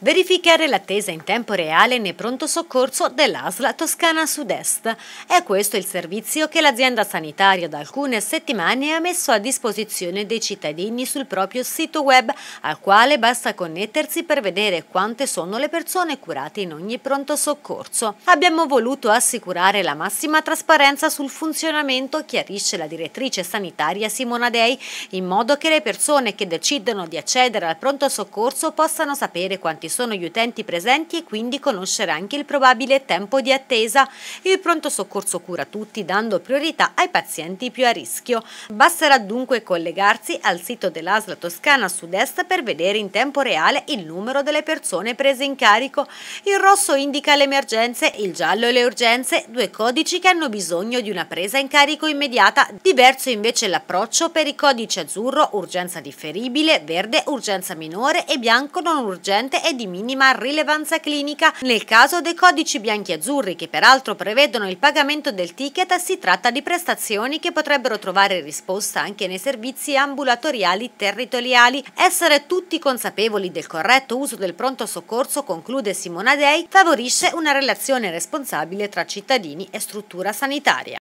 Verificare l'attesa in tempo reale nel pronto soccorso dell'ASLA Toscana Sud-Est. È questo il servizio che l'azienda sanitaria da alcune settimane ha messo a disposizione dei cittadini sul proprio sito web, al quale basta connettersi per vedere quante sono le persone curate in ogni pronto soccorso. Abbiamo voluto assicurare la massima trasparenza sul funzionamento, chiarisce la direttrice sanitaria Simona Dei, in modo che le persone che decidono di accedere al pronto soccorso possano sapere quanti che sono gli utenti presenti e quindi conoscere anche il probabile tempo di attesa. Il pronto soccorso cura tutti dando priorità ai pazienti più a rischio. Basterà dunque collegarsi al sito dell'ASLA Toscana Sud-Est per vedere in tempo reale il numero delle persone prese in carico. Il rosso indica le emergenze, il giallo le urgenze, due codici che hanno bisogno di una presa in carico immediata. Diverso invece l'approccio per i codici azzurro urgenza differibile, verde urgenza minore e bianco non urgente e di minima rilevanza clinica. Nel caso dei codici bianchi azzurri, che peraltro prevedono il pagamento del ticket, si tratta di prestazioni che potrebbero trovare risposta anche nei servizi ambulatoriali territoriali. Essere tutti consapevoli del corretto uso del pronto soccorso, conclude Simona Dei, favorisce una relazione responsabile tra cittadini e struttura sanitaria.